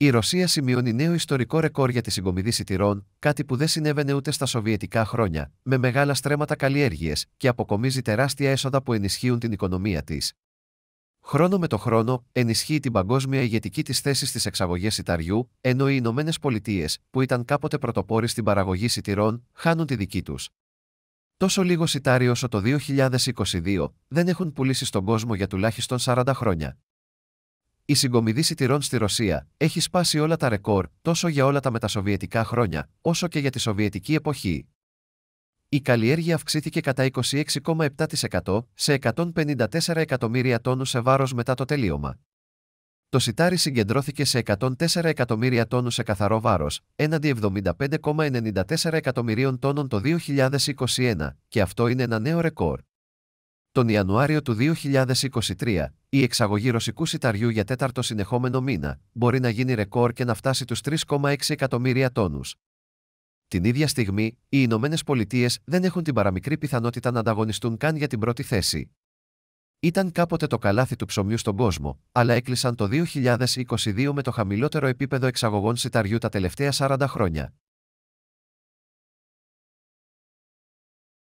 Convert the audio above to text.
Η Ρωσία σημειώνει νέο ιστορικό ρεκόρ για τη συγκομιδή σιτηρών, κάτι που δεν συνέβαινε ούτε στα σοβιετικά χρόνια, με μεγάλα στρέμματα καλλιέργειες και αποκομίζει τεράστια έσοδα που ενισχύουν την οικονομία της. Χρόνο με το χρόνο, ενισχύει την παγκόσμια ηγετική της θέση στις εξαγωγές σιταριού, ενώ οι Ηνωμένες Πολιτείες, που ήταν κάποτε πρωτοπόροι στην παραγωγή σιτηρών, χάνουν τη δική τους. Τόσο λίγο σιτάρι όσο το 2022 δεν έχουν πουλήσει στον κόσμο για τουλάχιστον 40 χρόνια η συγκομιδή σιτηρών στη Ρωσία έχει σπάσει όλα τα ρεκόρ τόσο για όλα τα μετασοβιετικά χρόνια, όσο και για τη Σοβιετική εποχή. Η καλλιέργεια αυξήθηκε κατά 26,7% σε 154 εκατομμύρια τόνους σε βάρος μετά το τελείωμα. Το σιτάρι συγκεντρώθηκε σε 104 εκατομμύρια τόνους σε καθαρό βάρος, έναντι 75,94 εκατομμυρίων τόνων το 2021, και αυτό είναι ένα νέο ρεκόρ. Τον Ιανουάριο του 2023, η εξαγωγή ρωσικού σιταριού για τέταρτο συνεχόμενο μήνα μπορεί να γίνει ρεκόρ και να φτάσει τους 3,6 εκατομμύρια τόνους. Την ίδια στιγμή, οι Ηνωμένες Πολιτείες δεν έχουν την παραμικρή πιθανότητα να ανταγωνιστούν καν για την πρώτη θέση. Ήταν κάποτε το καλάθι του ψωμιού στον κόσμο, αλλά έκλεισαν το 2022 με το χαμηλότερο επίπεδο εξαγωγών σιταριού τα τελευταία 40 χρόνια.